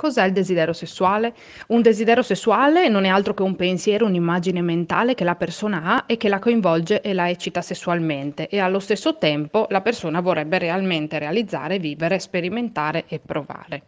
Cos'è il desiderio sessuale? Un desiderio sessuale non è altro che un pensiero, un'immagine mentale che la persona ha e che la coinvolge e la eccita sessualmente e allo stesso tempo la persona vorrebbe realmente realizzare, vivere, sperimentare e provare.